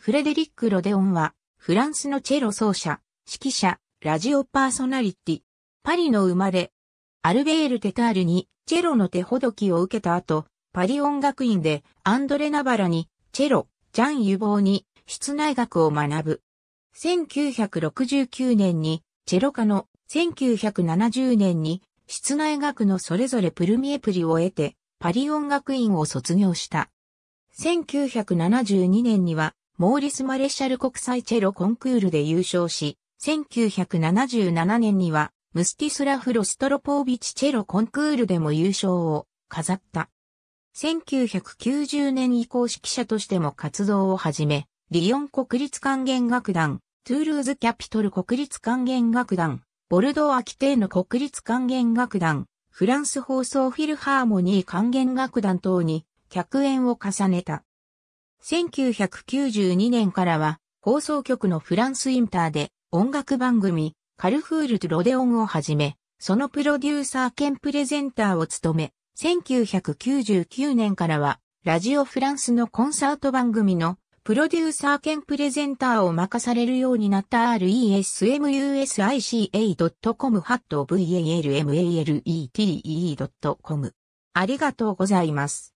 フレデリック・ロデオンは、フランスのチェロ奏者、指揮者、ラジオパーソナリティ、パリの生まれ、アルベール・テタールにチェロの手ほどきを受けた後、パリ音楽院でアンドレ・ナバラにチェロ、ジャン・ユボーに室内学を学ぶ。1969年にチェロ科の1970年に室内学のそれぞれプルミエプリを得てパリ音楽院を卒業した。1972年にはモーリス・マレシャル国際チェロコンクールで優勝し、1977年には、ムスティスラフ・ロストロポービチチェロコンクールでも優勝を飾った。1990年以降指揮者としても活動を始め、リヨン国立管弦楽団、トゥールーズキャピトル国立管弦楽団、ボルドーアキテーヌ国立管弦楽団、フランス放送フィルハーモニー管弦楽団等に客演を重ねた。1992年からは放送局のフランスインターで音楽番組カルフールとロデオンをはじめ、そのプロデューサー兼プレゼンターを務め、1999年からはラジオフランスのコンサート番組のプロデューサー兼プレゼンターを任されるようになった resmusica.com ハット valmaletee.com ありがとうございます。